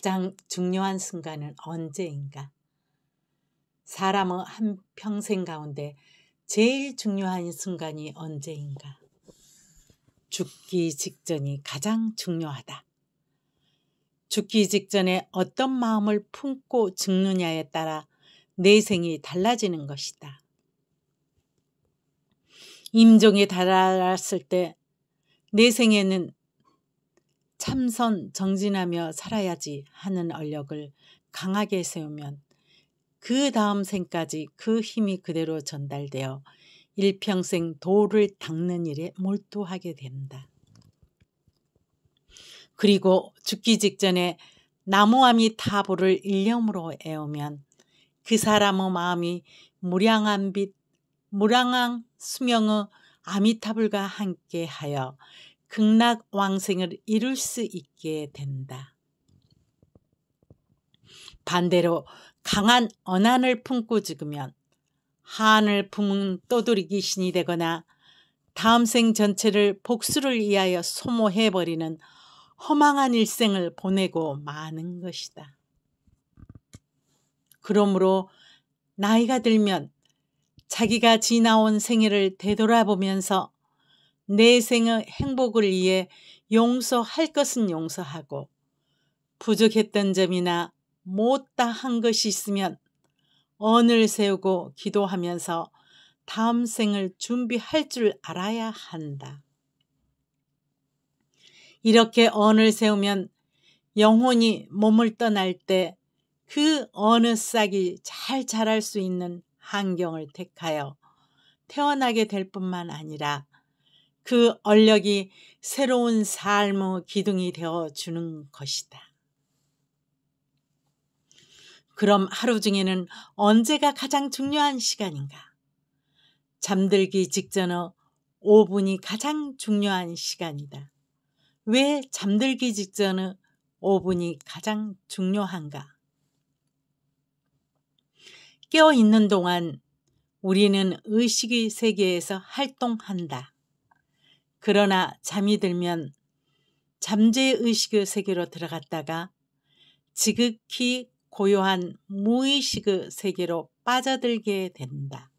가장 중요한 순간은 언제인가? 사람의 한 평생 가운데 제일 중요한 순간이 언제인가? 죽기 직전이 가장 중요하다. 죽기 직전에 어떤 마음을 품고 죽느냐에 따라 내 생이 달라지는 것이다. 임종이 달았을 때내 생에는 참선 정진하며 살아야지 하는 언력을 강하게 세우면 그 다음 생까지 그 힘이 그대로 전달되어 일평생 도를 닦는 일에 몰두하게 된다. 그리고 죽기 직전에 나무아미 타보를 일념으로 애우면 그 사람의 마음이 무량한 빛, 무량한 수명의 아미타불과 함께하여 극락 왕생을 이룰 수 있게 된다. 반대로 강한 언한을 품고 죽으면 한을 품은 떠돌이 귀신이 되거나 다음 생 전체를 복수를 위하여 소모해버리는 허망한 일생을 보내고 마는 것이다. 그러므로 나이가 들면 자기가 지나온 생애를 되돌아보면서 내 생의 행복을 위해 용서할 것은 용서하고 부족했던 점이나 못다 한 것이 있으면 언을 세우고 기도하면서 다음 생을 준비할 줄 알아야 한다. 이렇게 언을 세우면 영혼이 몸을 떠날 때 그 어느 싹이 잘 자랄 수 있는 환경을 택하여 태어나게 될 뿐만 아니라 그 얼력이 새로운 삶의 기둥이 되어 주는 것이다. 그럼 하루 중에는 언제가 가장 중요한 시간인가? 잠들기 직전의 5분이 가장 중요한 시간이다. 왜 잠들기 직전의 5분이 가장 중요한가? 깨어 있는 동안 우리는 의식의 세계에서 활동한다. 그러나 잠이 들면 잠재의식의 세계로 들어갔다가 지극히 고요한 무의식의 세계로 빠져들게 된다.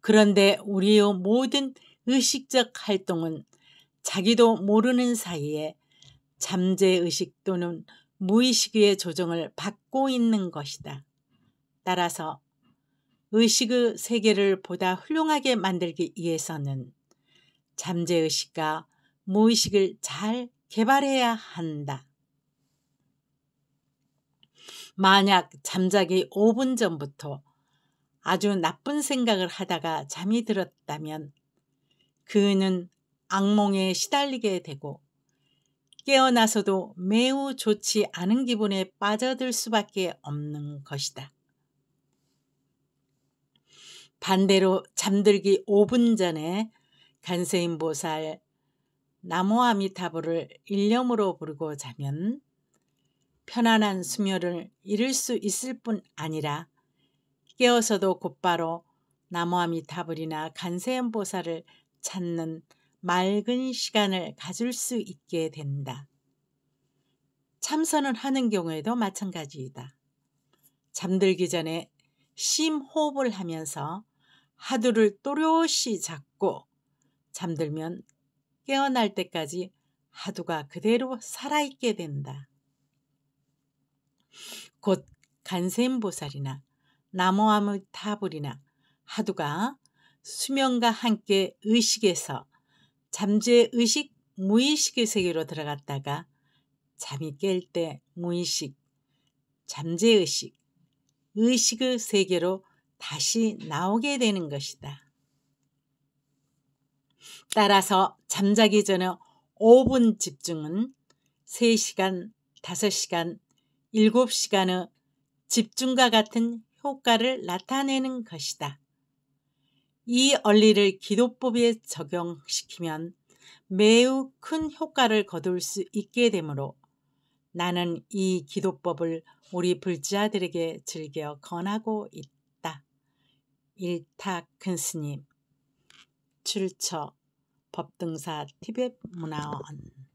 그런데 우리의 모든 의식적 활동은 자기도 모르는 사이에 잠재의식 또는 무의식의 조정을 받고 있는 것이다. 따라서 의식의 세계를 보다 훌륭하게 만들기 위해서는 잠재의식과 무의식을 잘 개발해야 한다. 만약 잠자기 5분 전부터 아주 나쁜 생각을 하다가 잠이 들었다면 그는 악몽에 시달리게 되고 깨어나서도 매우 좋지 않은 기분에 빠져들 수밖에 없는 것이다. 반대로 잠들기 5분 전에 간세인 보살 나무아미타불을 일념으로 부르고 자면 편안한 수면을 이룰 수 있을 뿐 아니라 깨어서도 곧바로 나무아미타불이나간세인 보살을 찾는 맑은 시간을 가질 수 있게 된다. 참선을 하는 경우에도 마찬가지이다. 잠들기 전에 심호흡을 하면서 하두를 또렷이 잡고 잠들면 깨어날 때까지 하두가 그대로 살아있게 된다. 곧 간센보살이나 나무아무 타불이나 하두가 수면과 함께 의식에서 잠재의식 무의식의 세계로 들어갔다가 잠이 깰 때 무의식, 잠재의식, 의식의 세계로 다시 나오게 되는 것이다. 따라서 잠자기 전에 5분 집중은 3시간, 5시간, 7시간의 집중과 같은 효과를 나타내는 것이다. 이 원리를 기도법에 적용시키면 매우 큰 효과를 거둘 수 있게 되므로 나는 이 기도법을 우리 불자들에게 즐겨 권하고 있다. 일타 큰스님 출처 법등사 티벳문화원